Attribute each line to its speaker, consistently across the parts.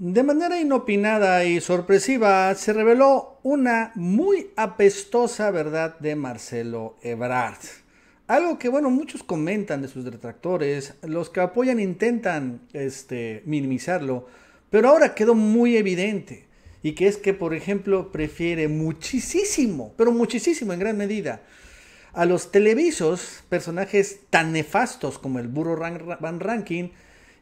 Speaker 1: De manera inopinada y sorpresiva se reveló una muy apestosa verdad de Marcelo Ebrard. Algo que, bueno, muchos comentan de sus detractores, los que apoyan intentan este, minimizarlo, pero ahora quedó muy evidente. Y que es que, por ejemplo, prefiere muchísimo, pero muchísimo en gran medida, a los televisos, personajes tan nefastos como el burro Van Ranking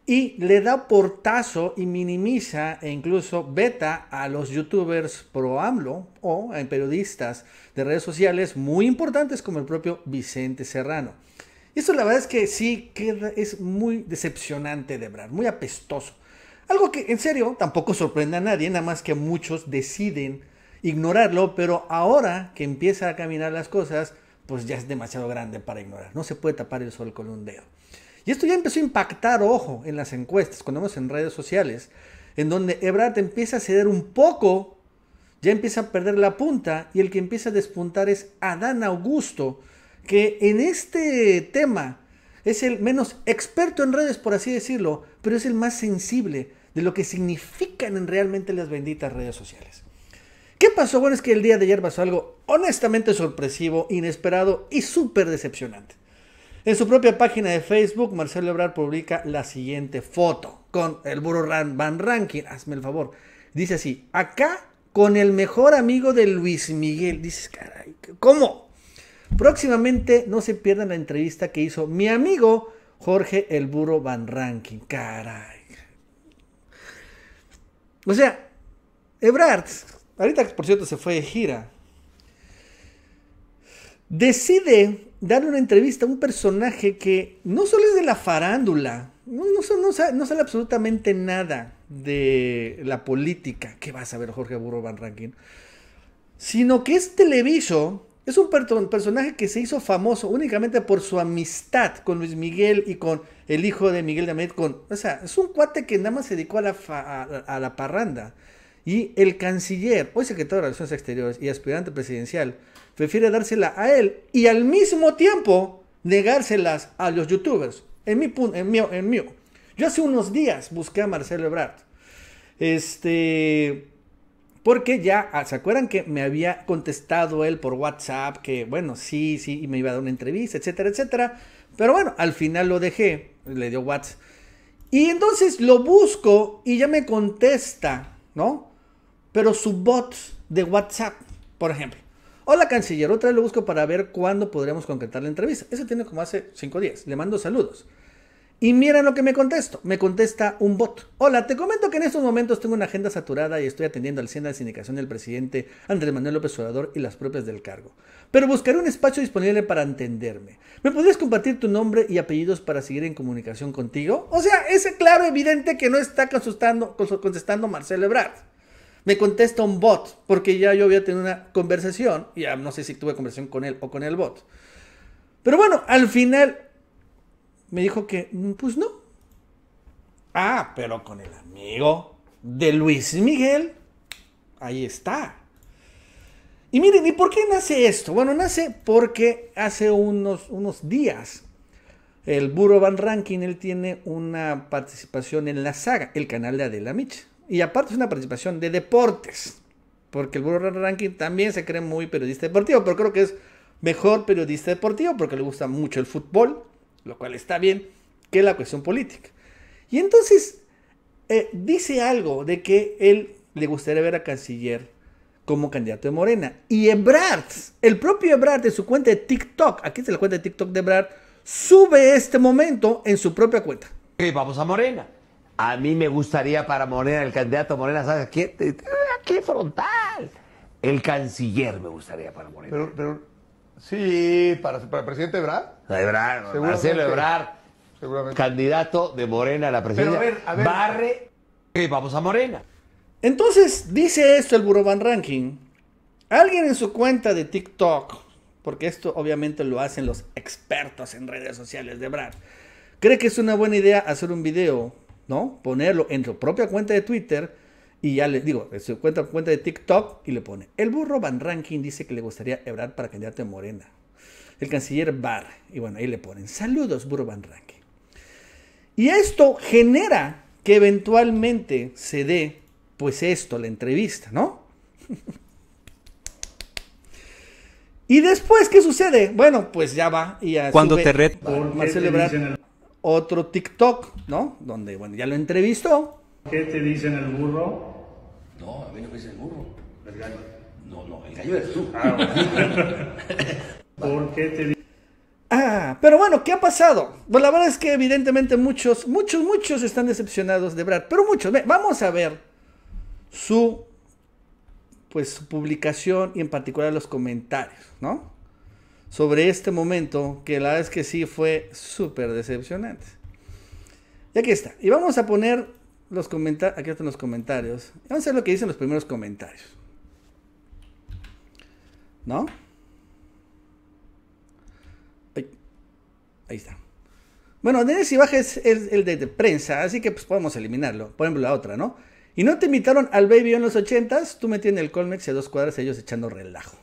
Speaker 1: y le da portazo y minimiza e incluso beta a los youtubers pro AMLO o a periodistas de redes sociales muy importantes como el propio Vicente Serrano. esto la verdad es que sí que es muy decepcionante de Brad, muy apestoso. Algo que en serio tampoco sorprende a nadie, nada más que muchos deciden ignorarlo, pero ahora que empieza a caminar las cosas, pues ya es demasiado grande para ignorar. No se puede tapar el sol con un dedo. Y esto ya empezó a impactar, ojo, en las encuestas, cuando vemos en redes sociales, en donde Ebrard empieza a ceder un poco, ya empieza a perder la punta y el que empieza a despuntar es Adán Augusto, que en este tema es el menos experto en redes, por así decirlo, pero es el más sensible de lo que significan realmente las benditas redes sociales. ¿Qué pasó? Bueno, es que el día de ayer pasó algo honestamente sorpresivo, inesperado y súper decepcionante. En su propia página de Facebook, Marcelo Ebrard publica la siguiente foto con el burro Van Ranking. Hazme el favor. Dice así, acá con el mejor amigo de Luis Miguel. Dices, caray, ¿cómo? Próximamente no se pierdan la entrevista que hizo mi amigo Jorge el Burro Van Ranking. Caray. O sea, Ebrard, ahorita por cierto se fue de gira decide dar una entrevista a un personaje que no solo es de la farándula, no, sale sabe, absolutamente nada de la política que va a saber Jorge Burro Van Rankin, sino que es Televiso, es un, personaje que se hizo famoso únicamente por su amistad con Luis Miguel y con el hijo de Miguel de Amet, o sea, es un cuate que nada más se dedicó a a la parranda. Y el canciller, hoy secretario de Relaciones Exteriores y aspirante presidencial, prefiere dársela a él y al mismo tiempo negárselas a los youtubers. En mi punto, en mío, en mío. Yo hace unos días busqué a Marcelo Ebrard. Este. Porque ya, ah, ¿se acuerdan que me había contestado él por WhatsApp? Que bueno, sí, sí, y me iba a dar una entrevista, etcétera, etcétera. Pero bueno, al final lo dejé, le dio WhatsApp. Y entonces lo busco y ya me contesta, ¿no? Pero su bot de WhatsApp, por ejemplo. Hola canciller, otra vez lo busco para ver cuándo podríamos concretar la entrevista. Ese tiene como hace cinco días. Le mando saludos. Y mira lo que me contesto. Me contesta un bot. Hola, te comento que en estos momentos tengo una agenda saturada y estoy atendiendo al cien de sindicación del presidente Andrés Manuel López Obrador y las propias del cargo. Pero buscaré un espacio disponible para entenderme. ¿Me podrías compartir tu nombre y apellidos para seguir en comunicación contigo? O sea, ese claro evidente que no está contestando, contestando Marcelo Ebrard me contesta un bot, porque ya yo había tenido una conversación, ya no sé si tuve conversación con él o con el bot. Pero bueno, al final me dijo que, mm, pues no. Ah, pero con el amigo de Luis Miguel, ahí está. Y miren, ¿y por qué nace esto? Bueno, nace porque hace unos, unos días el Buro Van Ranking, él tiene una participación en la saga, el canal de Adela Mitch. Y aparte es una participación de deportes, porque el Burro Ranking también se cree muy periodista deportivo, pero creo que es mejor periodista deportivo porque le gusta mucho el fútbol, lo cual está bien, que la cuestión política. Y entonces eh, dice algo de que él le gustaría ver a Canciller como candidato de Morena. Y Ebrard, el propio Ebrard de su cuenta de TikTok, aquí está la cuenta de TikTok de Ebrard, sube este momento en su propia cuenta. Que vamos a Morena. A mí me gustaría para Morena, el candidato Morena, ¿sabes ¡Qué frontal. El canciller me gustaría para Morena. Pero, pero sí, para, el presidente Ebrard. Ebrard, Marcelo Ebrard, seguramente. candidato de Morena a la presidencia. Pero a ver, a ver. Barre, vamos a Morena. Entonces, dice esto el Buroban Ranking. Alguien en su cuenta de TikTok, porque esto obviamente lo hacen los expertos en redes sociales de Brad, cree que es una buena idea hacer un video ¿no? Ponerlo en su propia cuenta de Twitter y ya le digo, en su cuenta, cuenta de TikTok y le pone, el burro Van Ranking dice que le gustaría Ebrar para candidato de Morena. El canciller Barr, y bueno, ahí le ponen, saludos burro Van Ranking. Y esto genera que eventualmente se dé, pues esto, la entrevista, ¿no? y después, ¿qué sucede? Bueno, pues ya va y Cuando te reto por celebrar otro TikTok, ¿no? Donde, bueno, ya lo entrevistó. ¿Qué te dicen el burro? No, a mí no me dicen el burro. El gallo. No, no, el gallo eres tú. Ah, ¿Por qué te Ah, pero bueno, ¿qué ha pasado? Pues la verdad es que evidentemente muchos, muchos, muchos están decepcionados de Brad, pero muchos. Vamos a ver su, pues, su publicación y en particular los comentarios, ¿no? sobre este momento que la verdad es que sí fue súper decepcionante. Y aquí está. Y vamos a poner los comentarios. Aquí están los comentarios. Vamos a ver lo que dicen los primeros comentarios. ¿No? Ahí está. Bueno, Denis Ibaja es el, de, prensa, así que pues podemos eliminarlo. Por ejemplo, la otra, ¿no? Y no te invitaron al Baby en los ochentas, tú metí en el Colmex y a dos cuadras ellos echando relajo.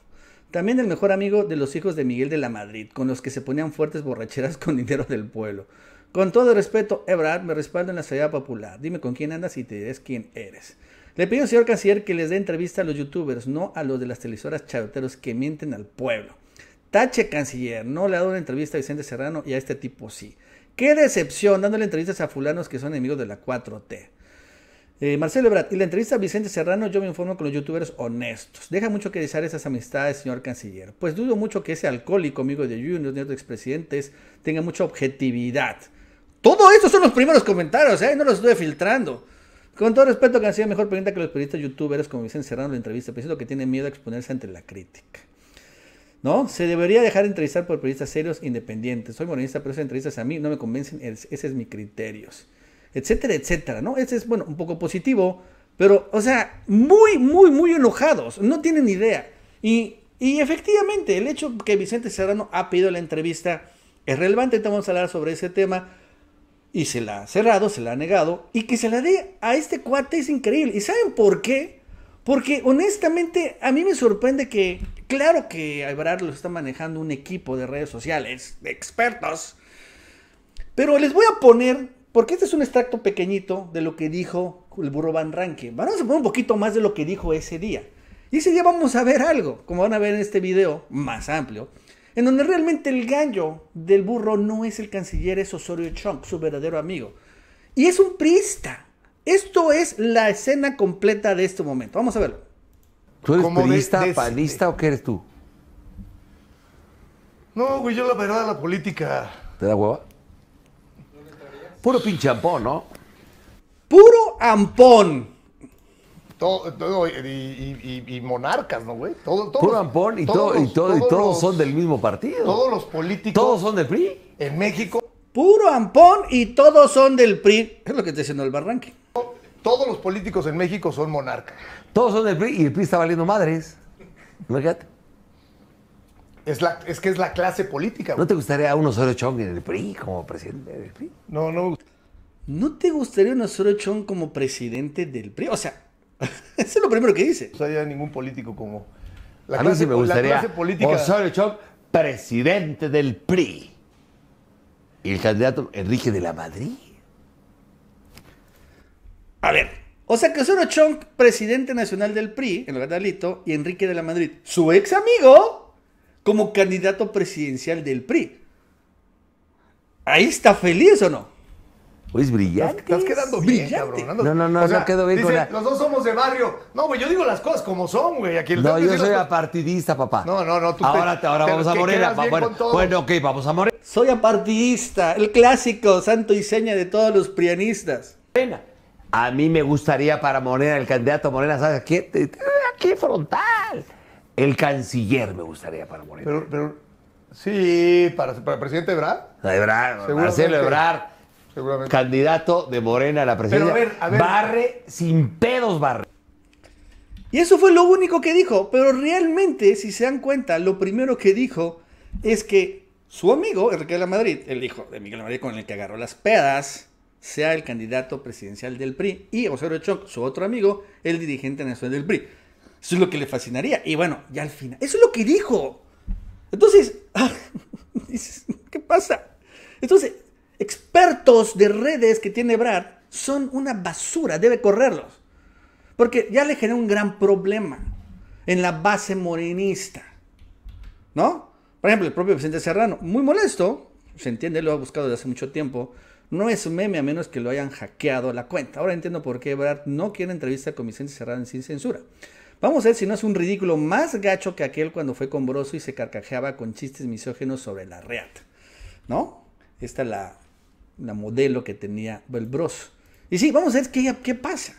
Speaker 1: También el mejor amigo de los hijos de Miguel de la Madrid, con los que se ponían fuertes borracheras con dinero del pueblo. Con todo respeto, Ebrard me respaldo en la sociedad popular. Dime con quién andas y te diré quién eres. Le pido al señor canciller que les dé entrevista a los youtubers, no a los de las televisoras charoteros que mienten al pueblo. Tache canciller, no le ha dado una entrevista a Vicente Serrano y a este tipo sí. Qué decepción dándole entrevistas a fulanos que son enemigos de la 4T. Eh, Marcelo Brat y la entrevista a Vicente Serrano, yo me informo con los youtubers honestos. Deja mucho que desear esas amistades, señor canciller. Pues dudo mucho que ese alcohólico amigo de Junior, de expresidentes, tenga mucha objetividad. Todo esto son los primeros comentarios, ¿eh? no los estoy filtrando. Con todo respeto, canciller, mejor pregunta que los periodistas youtubers como Vicente Serrano la entrevista. Pienso que tiene miedo a exponerse ante la crítica. ¿No? Se debería dejar entrevistar por periodistas serios independientes. Soy morenista, pero esas entrevistas a mí no me convencen. Ese es mi criterio etcétera, etcétera, ¿no? Ese es, bueno, un poco positivo, pero, o sea, muy, muy, muy enojados, no tienen idea. Y, efectivamente, el hecho que Vicente Serrano ha pedido la entrevista es relevante, entonces vamos a hablar sobre ese tema. Y se la ha cerrado, se la ha negado. Y que se la dé a este cuate es increíble. ¿Y saben por qué? Porque honestamente a mí me sorprende que, claro que a lo está manejando un equipo de redes sociales, de expertos, pero les voy a poner porque este es un extracto pequeñito de lo que dijo el burro Van Ranke. Vamos a poner un poquito más de lo que dijo ese día. Y ese día vamos a ver algo, como van a ver en este video más amplio, en donde realmente el gallo del burro no es el canciller, es Osorio Chong, su verdadero amigo. Y es un priista. Esto es la escena completa de este momento. Vamos a verlo. ¿Tú eres priista, panista o qué eres tú? No, güey, yo la verdad la política. ¿Te da hueva? Puro pinche ampón, ¿no? Puro ampón. Todo, y, monarcas, ¿no, güey? Puro ampón y, todos, todo, y, todos, son del mismo partido. Todos los políticos. Todos son del PRI. En México. Puro ampón y todos son del PRI. Es lo que está diciendo el barranque. Todos los políticos en México son monarcas. Todos son del PRI y el PRI está valiendo madres. Imagínate. Es, es que es la clase política. ¿No te gustaría un Osorio Chong en el PRI como presidente del PRI? No, no. ¿No te gustaría un Osorio Chong como presidente del PRI? O sea, eso es lo primero que dice. No gustaría ningún político como. La A mí sí me gustaría. Osorio Chong, presidente del PRI. Y el candidato Enrique de la Madrid. A ver, o sea que Osorio Chong, presidente nacional del PRI, en lugar de y Enrique de la Madrid, su ex amigo, como candidato presidencial del PRI. Ahí está feliz o no. Pues brillante. Estás quedando bien, brillante. No, no, no, no quedo bien dice, Los dos somos de barrio. No, güey, yo digo las cosas como son, güey. Aquí no, yo soy apartidista, papá. No, no, no. Tú ahora te, ahora vamos a Morena. Bueno, bueno, ok, vamos a Morena. Soy apartidista, el clásico santo y seña de todos los prianistas. A mí me gustaría para Morena, el candidato Morena, ¿sabes? qué? aquí frontal. El canciller me gustaría para Morena. Pero, sí, para, el presidente Ebrard. Ebrard, Marcelo Ebrard. Seguramente. Candidato de Morena a la presidencia. Pero a ver, Barre sin pedos, barre. Y eso fue lo único que dijo. Pero realmente, si se dan cuenta, lo primero que dijo es que su amigo, Enrique de la Madrid, el hijo de Miguel de con el que agarró las pedas, sea el candidato presidencial del PRI. Y Osorio Choc, su otro amigo, el dirigente nacional del PRI. Eso es lo que le fascinaría. Y bueno, ya al final. Eso es lo que dijo. Entonces, ¿qué pasa? Entonces, expertos de redes que tiene Brad son una basura, debe correrlos. Porque ya le genera un gran problema en la base morenista. ¿No? Por ejemplo, el propio Vicente Serrano, muy molesto, se entiende, lo ha buscado desde hace mucho tiempo. No es un meme a menos que lo hayan hackeado la cuenta. Ahora entiendo por qué Brad no quiere entrevista con Vicente Serrano sin censura. Vamos a ver si no es un ridículo más gacho que aquel cuando fue con Broso y se carcajeaba con chistes misógenos sobre la Reat. ¿No? Esta es la, modelo que tenía el Y sí, vamos a ver qué, pasa.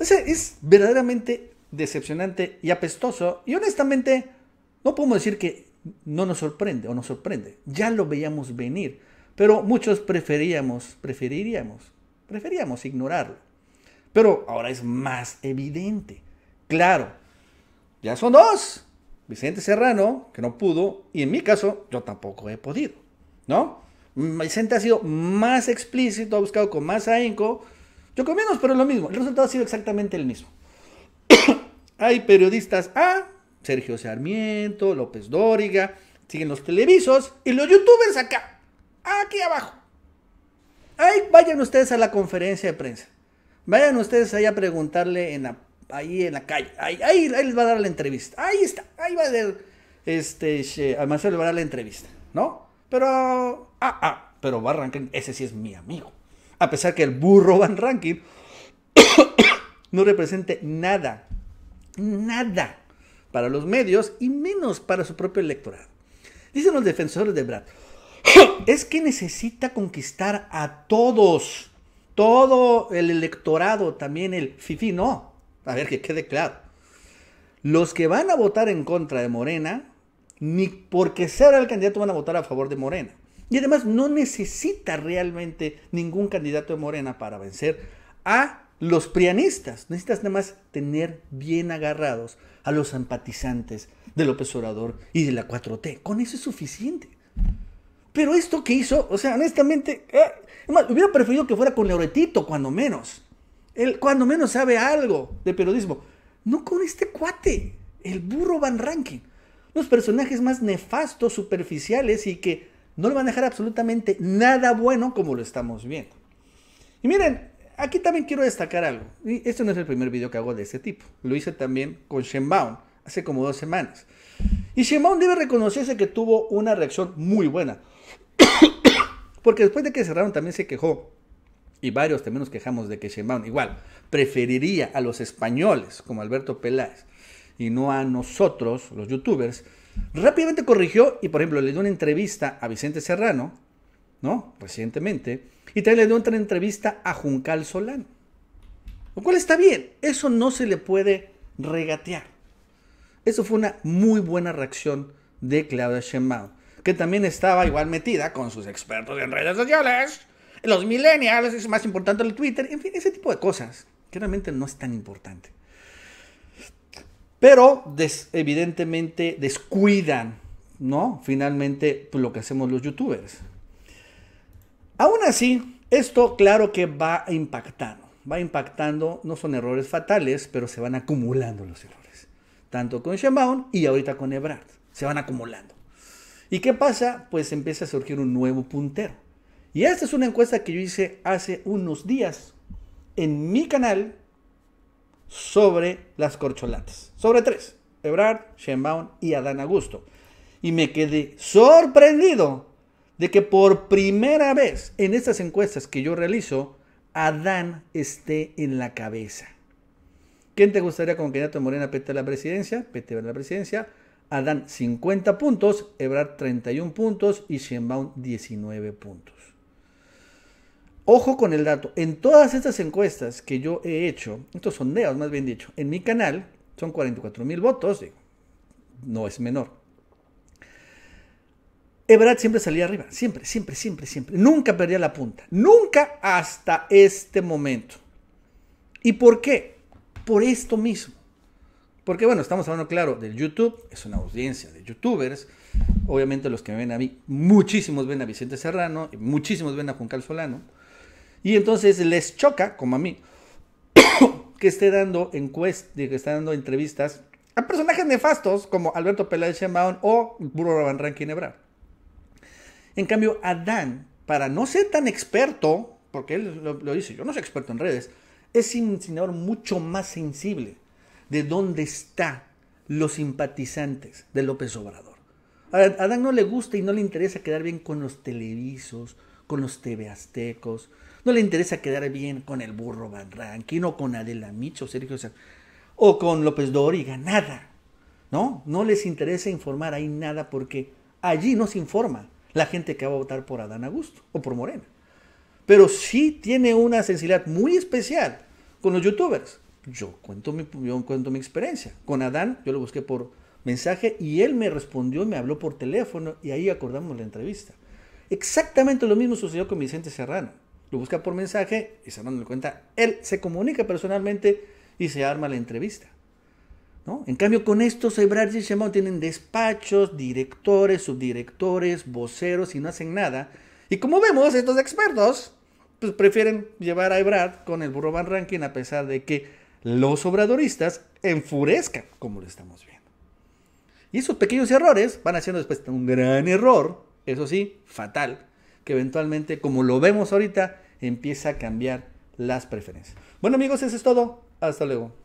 Speaker 1: es verdaderamente decepcionante y apestoso. Y honestamente, no podemos decir que no nos sorprende o nos sorprende. Ya lo veíamos venir. Pero muchos preferíamos, preferiríamos, preferíamos ignorarlo. Pero ahora es más evidente claro. Ya son dos. Vicente Serrano, que no pudo, y en mi caso, yo tampoco he podido, ¿no? Vicente ha sido más explícito, ha buscado con más ahínco, yo con menos, pero es lo mismo. El resultado ha sido exactamente el mismo. Hay periodistas A, ah, Sergio Sarmiento, López Dóriga, siguen los televisos y los youtubers acá, aquí abajo. Ahí vayan ustedes a la conferencia de prensa. Vayan ustedes ahí a preguntarle en la ahí en la calle. Ahí, les va a dar la entrevista. Ahí está, ahí va a dar, este, además a le va a dar la entrevista, ¿no? Pero, ah, ah, pero Van ese sí es mi amigo. A pesar que el burro Van Rankin no represente nada, nada para los medios y menos para su propio electorado. Dicen los defensores de Brad, es que necesita conquistar a todos, todo el electorado, también el FIFI, no. A ver, que quede claro. Los que van a votar en contra de Morena, ni porque sea el candidato van a votar a favor de Morena. Y además no necesita realmente ningún candidato de Morena para vencer a los prianistas. Necesitas nada más tener bien agarrados a los empatizantes de López Obrador y de la 4T. Con eso es suficiente. Pero esto que hizo, o sea, honestamente, eh, hubiera preferido que fuera con Loretito, cuando menos. Él cuando menos sabe algo de periodismo. No con este cuate, el burro Van Rankin. Los personajes más nefastos, superficiales y que no le van a dejar absolutamente nada bueno como lo estamos viendo. Y miren, aquí también quiero destacar algo. Y este no es el primer video que hago de este tipo. Lo hice también con Shenbaum hace como dos semanas. Y Shenbaum debe reconocerse que tuvo una reacción muy buena. Porque después de que cerraron también se quejó y varios también nos quejamos de que Sheinbaum igual preferiría a los españoles como Alberto Peláez y no a nosotros, los youtubers, rápidamente corrigió y por ejemplo le dio una entrevista a Vicente Serrano, ¿no? Recientemente, y también le dio otra entrevista a Juncal Solán. Lo cual está bien, eso no se le puede regatear. Eso fue una muy buena reacción de Claudia Sheinbaum, que también estaba igual metida con sus expertos en redes sociales los millennials es más importante el Twitter, en fin, ese tipo de cosas, que realmente no es tan importante. Pero evidentemente descuidan, ¿no? Finalmente pues, lo que hacemos los youtubers. Aún así, esto claro que va impactando, va impactando, no son errores fatales, pero se van acumulando los errores. Tanto con Sheinbaum y ahorita con Ebrard, se van acumulando. ¿Y qué pasa? Pues empieza a surgir un nuevo puntero. Y esta es una encuesta que yo hice hace unos días en mi canal sobre las corcholatas. Sobre tres. Ebrard, Sheinbaum y Adán Augusto. Y me quedé sorprendido de que por primera vez en estas encuestas que yo realizo, Adán esté en la cabeza. ¿Quién te gustaría como candidato de Morena Pete la presidencia? Pete la presidencia. Adán 50 puntos, Ebrard 31 puntos y Sheinbaum 19 puntos. Ojo con el dato. En todas estas encuestas que yo he hecho, estos sondeos más bien dicho, en mi canal son 44 mil votos, digo, no es menor. Ebrard siempre salía arriba, siempre, siempre, siempre, siempre. Nunca perdía la punta, nunca hasta este momento. ¿Y por qué? Por esto mismo. Porque bueno, estamos hablando claro del YouTube, es una audiencia de youtubers. Obviamente los que me ven a mí, muchísimos ven a Vicente Serrano, muchísimos ven a Juncal Solano y entonces les choca, como a mí, que esté dando encuestas, que esté dando entrevistas a personajes nefastos como Alberto Peláez Sheinbaum o Bruno Van Rankin En cambio, Adán, para no ser tan experto, porque él lo, dice, yo no soy experto en redes, es un señor mucho más sensible de dónde están los simpatizantes de López Obrador. A Adán no le gusta y no le interesa quedar bien con los televisos, con los TV aztecos, no le interesa quedar bien con el burro Van Rankin o con Adela Micho, Sergio o con López Dóriga, nada. No, no les interesa informar ahí nada porque allí no se informa la gente que va a votar por Adán Augusto o por Morena. Pero sí tiene una sensibilidad muy especial con los youtubers. Yo cuento mi, cuento mi experiencia. Con Adán yo lo busqué por mensaje y él me respondió, me habló por teléfono y ahí acordamos la entrevista. Exactamente lo mismo sucedió con Vicente Serrano lo busca por mensaje y se dando cuenta, él se comunica personalmente y se arma la entrevista. ¿no? En cambio, con estos Ebrard y Shemon tienen despachos, directores, subdirectores, voceros y no hacen nada. Y como vemos, estos expertos pues, prefieren llevar a Ebrard con el burro Van Ranking... a pesar de que los obradoristas enfurezcan, como lo estamos viendo. Y esos pequeños errores van haciendo después un gran error, eso sí, fatal, que eventualmente, como lo vemos ahorita, empieza a cambiar las preferencias. Bueno amigos, eso es todo. Hasta luego.